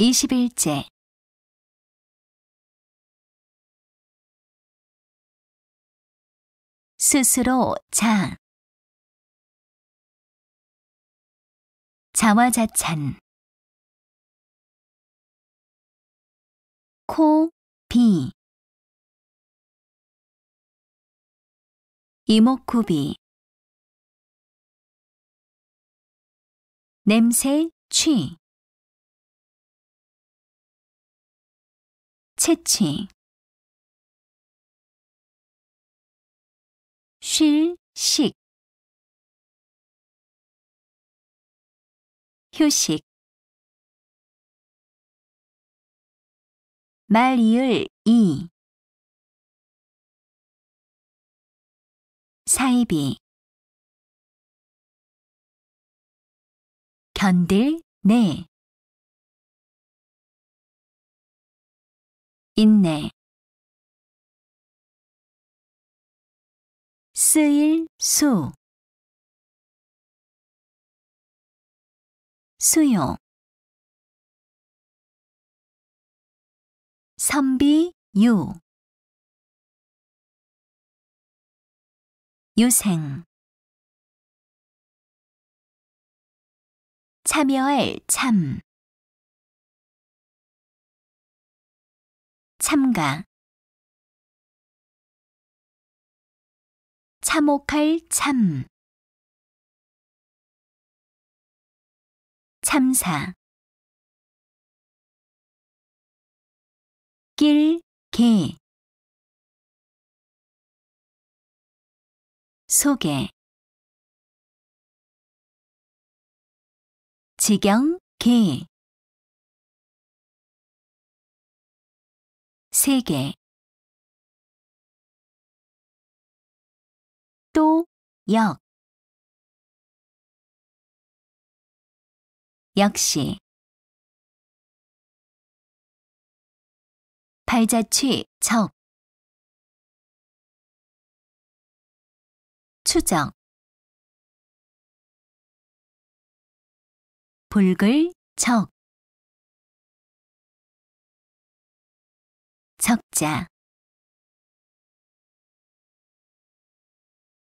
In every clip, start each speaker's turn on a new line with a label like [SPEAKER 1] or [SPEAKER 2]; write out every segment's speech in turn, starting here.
[SPEAKER 1] 21제 스스로 자 자화자찬 코, 비 이목구비 냄새, 취 채취 쉴, 식 휴식 말 이을 이 사이비 견딜 네 인내 쓰일 수 수요 선비 유 유생 참여할 참 참가 참혹할 참 참사 길, 개 소개 지경, 개 세계 또, 역 역시 발자취, 적추적 볼글, 적 석자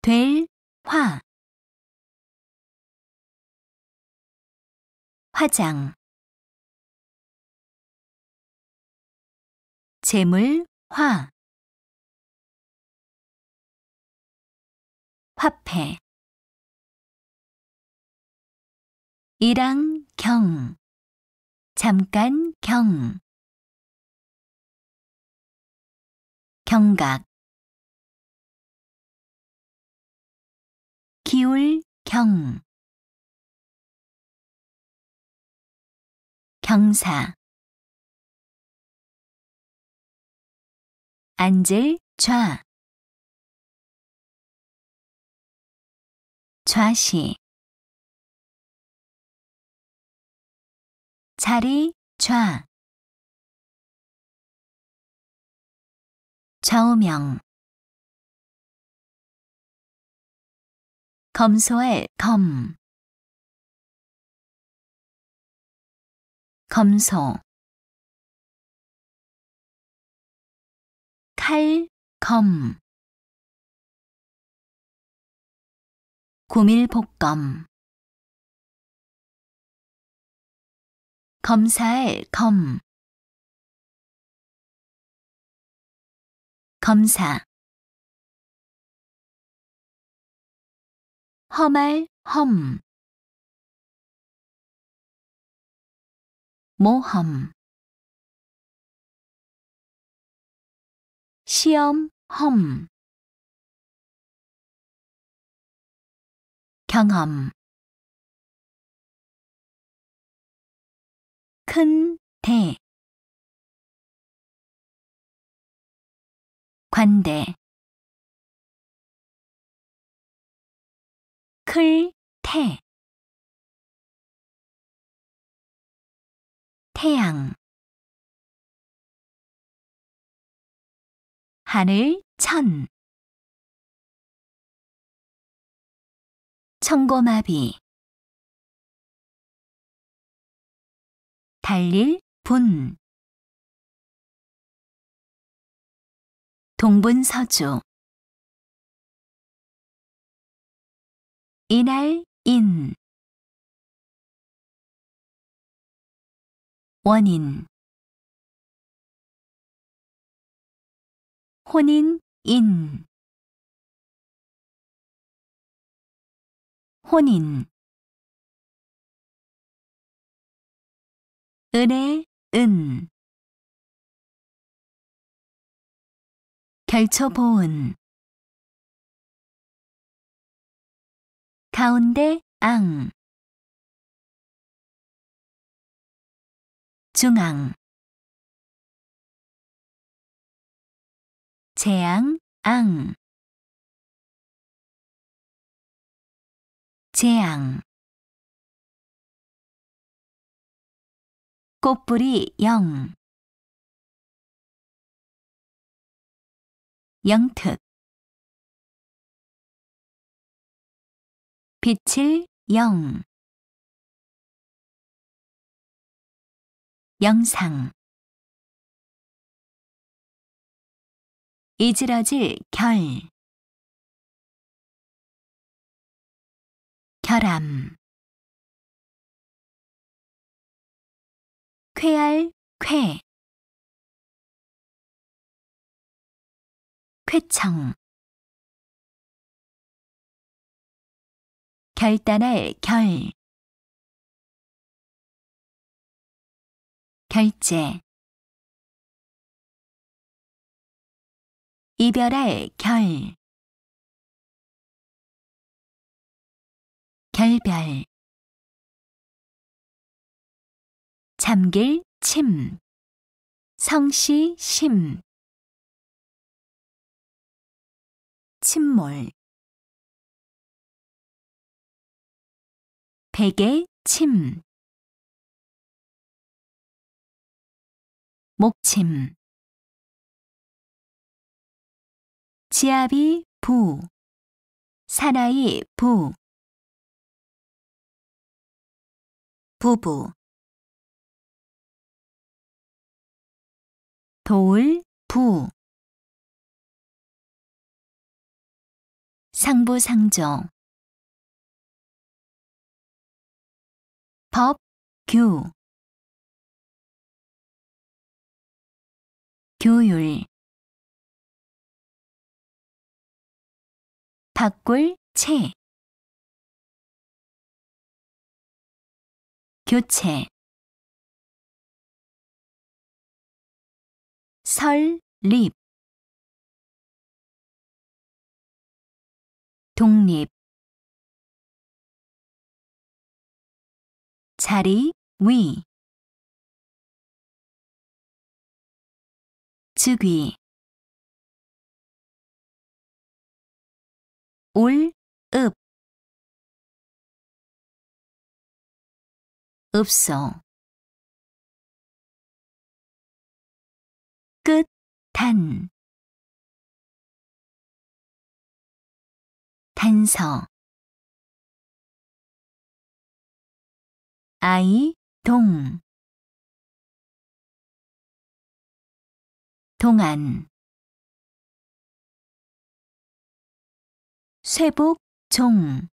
[SPEAKER 1] 될, 화 화장 재물, 화 화폐 일랑경 잠깐 경 경각 기울 경 경사 앉을 좌 좌시 자리 좌 좌우명 검소의 검 검소 칼, 검 구밀복검 검사의 검 검사 험할 험 모험 시험 험 경험 큰대 관대 클 태 태양 하늘 천 청고마비 달릴 분 동분서주 이날 인 원인 혼인 인 혼인 은혜 은 결쳐보은 가운데 앙 중앙 재앙 앙 재앙 꽃뿌리 영 영특 빛을 영 영상 이지러질 결 결함 쾌할 쾌 쾌청 결단할 결 결제 이별할 결 결별 잠길 침 성시 심 침몰 베개 침 목침 지압이 부 사나이 부 부부 도울 부 상부상조 법, 규 교율 바꿀, 채 교체 설립 독립 자리 위 즉위 올, 읍 읍소 끝, 단 탄성 아이 동 동안 쇠복 종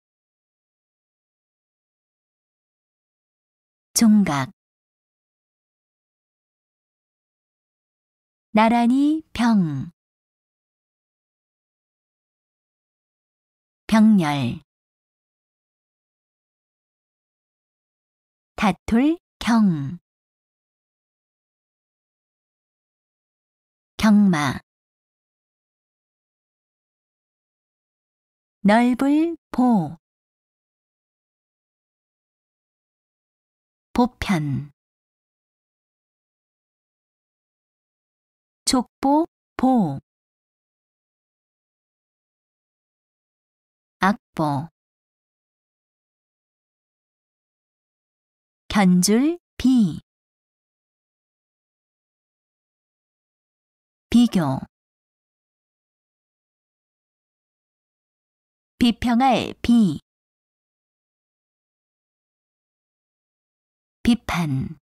[SPEAKER 1] 종각 나란히 병 병렬 다툴 경 경마 넓을 보 보편 족보 보 싶어. 견줄 비 비교 비평할 비 비판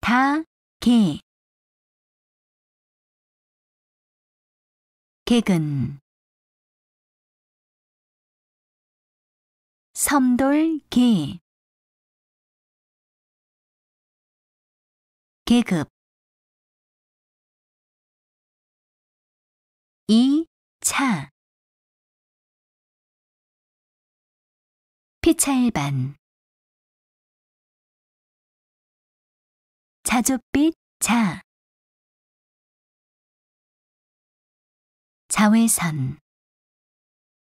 [SPEAKER 1] 다, 개 개근 섬돌개 계급 2차 피찰반 차 자줏빛 자 자외선